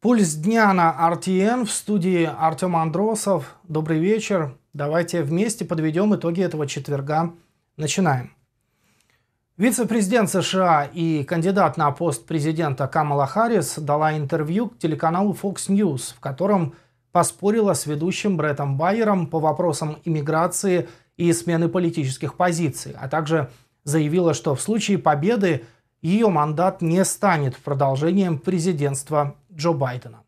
Пульс дня на RTN в студии Артем Андросов. Добрый вечер. Давайте вместе подведем итоги этого четверга. Начинаем. Вице-президент США и кандидат на пост президента Камала Харрис дала интервью к телеканалу Fox News, в котором поспорила с ведущим Бреттом Байером по вопросам иммиграции и смены политических позиций, а также заявила, что в случае победы ее мандат не станет продолжением президентства Джо Байдена.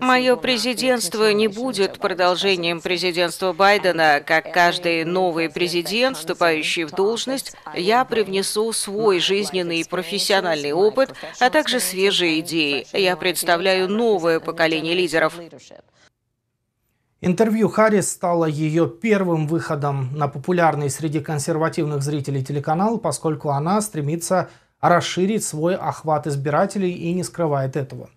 Мое президентство не будет продолжением президентства Байдена. Как каждый новый президент, вступающий в должность, я привнесу свой жизненный и профессиональный опыт, а также свежие идеи. Я представляю новое поколение лидеров. Интервью Харрис стало ее первым выходом на популярный среди консервативных зрителей телеканал, поскольку она стремится а расширить свой охват избирателей и не скрывает этого.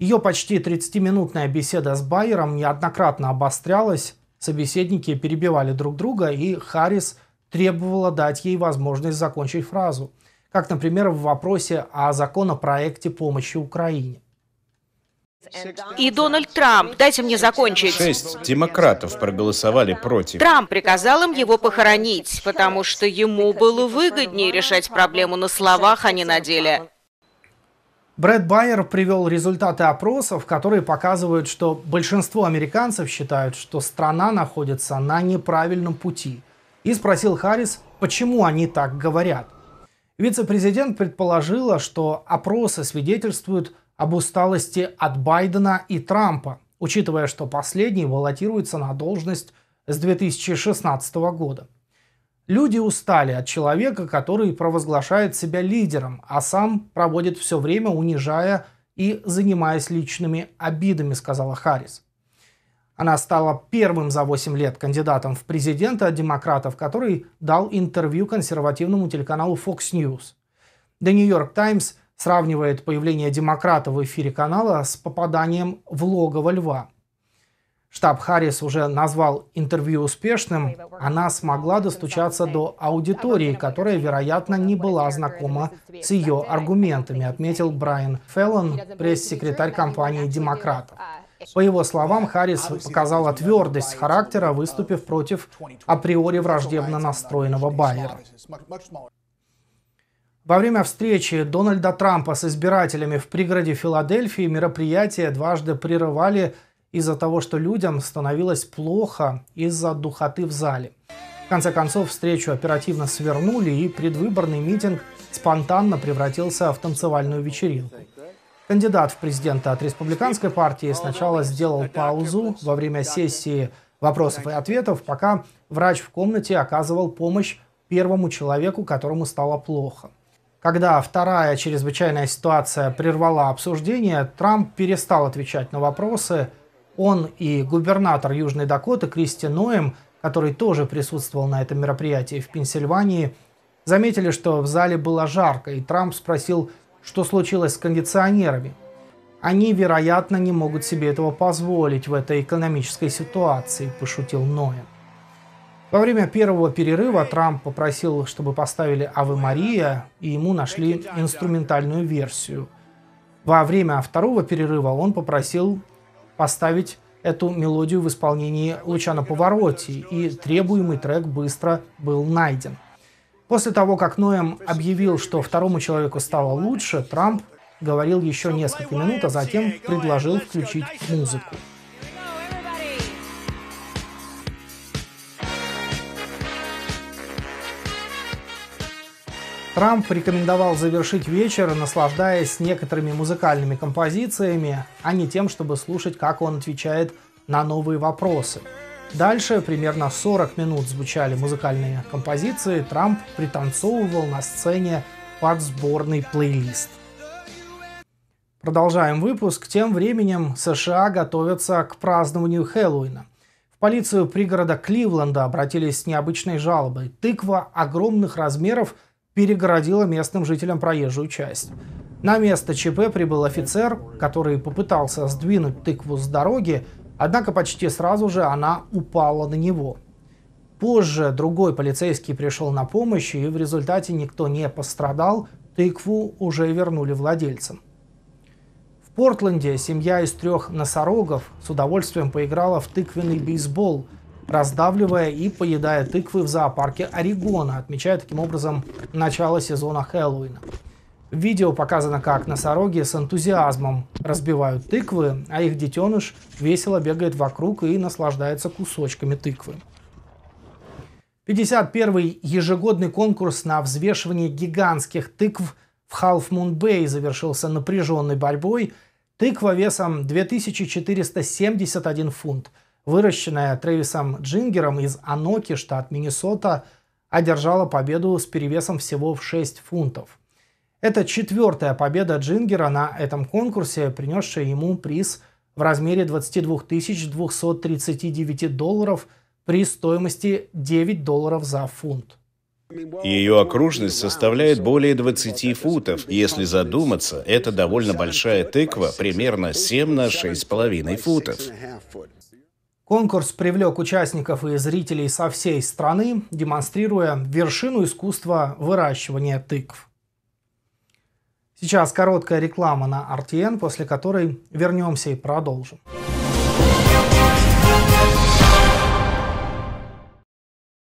Ее почти 30-минутная беседа с Байером неоднократно обострялась, собеседники перебивали друг друга, и Харрис требовала дать ей возможность закончить фразу, как, например, в вопросе о законопроекте помощи Украине. И Дональд Трамп, дайте мне закончить. Шесть демократов проголосовали против. Трамп приказал им его похоронить, потому что ему было выгоднее решать проблему на словах, а не на деле. Брэд Байер привел результаты опросов, которые показывают, что большинство американцев считают, что страна находится на неправильном пути. И спросил Харрис, почему они так говорят. Вице-президент предположила, что опросы свидетельствуют об усталости от Байдена и Трампа, учитывая, что последний баллотируется на должность с 2016 года. Люди устали от человека, который провозглашает себя лидером, а сам проводит все время унижая и занимаясь личными обидами, сказала Харрис. Она стала первым за 8 лет кандидатом в президенты от демократов, который дал интервью консервативному телеканалу Fox News. The New York Times – сравнивает появление демократа в эфире канала с попаданием в логово льва. Штаб Харрис уже назвал интервью успешным. Она смогла достучаться до аудитории, которая, вероятно, не была знакома с ее аргументами, отметил Брайан Феллон, пресс-секретарь компании «Демократов». По его словам, Харрис показала твердость характера, выступив против априори враждебно настроенного Байера. Во время встречи Дональда Трампа с избирателями в пригороде Филадельфии мероприятие дважды прерывали из-за того, что людям становилось плохо из-за духоты в зале. В конце концов, встречу оперативно свернули, и предвыборный митинг спонтанно превратился в танцевальную вечеринку. Кандидат в президенты от республиканской партии сначала сделал паузу во время сессии вопросов и ответов, пока врач в комнате оказывал помощь первому человеку, которому стало плохо – когда вторая чрезвычайная ситуация прервала обсуждение, Трамп перестал отвечать на вопросы. Он и губернатор Южной Дакоты Кристи Ноем, который тоже присутствовал на этом мероприятии в Пенсильвании, заметили, что в зале было жарко, и Трамп спросил, что случилось с кондиционерами. Они, вероятно, не могут себе этого позволить в этой экономической ситуации, пошутил Ноем. Во время первого перерыва Трамп попросил, чтобы поставили «Аве Мария», и ему нашли инструментальную версию. Во время второго перерыва он попросил поставить эту мелодию в исполнении Лучана Повороти, и требуемый трек быстро был найден. После того, как Ноем объявил, что второму человеку стало лучше, Трамп говорил еще несколько минут, а затем предложил включить музыку. Трамп рекомендовал завершить вечер, наслаждаясь некоторыми музыкальными композициями, а не тем, чтобы слушать, как он отвечает на новые вопросы. Дальше примерно 40 минут звучали музыкальные композиции, Трамп пританцовывал на сцене под сборный плейлист. Продолжаем выпуск. Тем временем США готовятся к празднованию Хэллоуина – В полицию пригорода Кливленда обратились с необычной жалобой. Тыква огромных размеров перегородила местным жителям проезжую часть. На место ЧП прибыл офицер, который попытался сдвинуть тыкву с дороги, однако почти сразу же она упала на него. Позже другой полицейский пришел на помощь, и в результате никто не пострадал, тыкву уже вернули владельцам. В Портленде семья из трех носорогов с удовольствием поиграла в тыквенный бейсбол – раздавливая и поедая тыквы в зоопарке Орегона, отмечая таким образом начало сезона Хэллоуина. В видео показано, как носороги с энтузиазмом разбивают тыквы, а их детеныш весело бегает вокруг и наслаждается кусочками тыквы. 51-й ежегодный конкурс на взвешивание гигантских тыкв в Half Moon Bay завершился напряженной борьбой. Тыква весом 2471 фунт – выращенная Трэвисом Джингером из Аноки, штат Миннесота, одержала победу с перевесом всего в 6 фунтов. Это четвертая победа Джингера на этом конкурсе, принесшая ему приз в размере 22 239 долларов при стоимости 9 долларов за фунт. Ее окружность составляет более 20 футов. Если задуматься, это довольно большая тыква, примерно 7 на 6,5 футов. Конкурс привлек участников и зрителей со всей страны, демонстрируя вершину искусства выращивания тыкв. Сейчас короткая реклама на RTN, после которой вернемся и продолжим.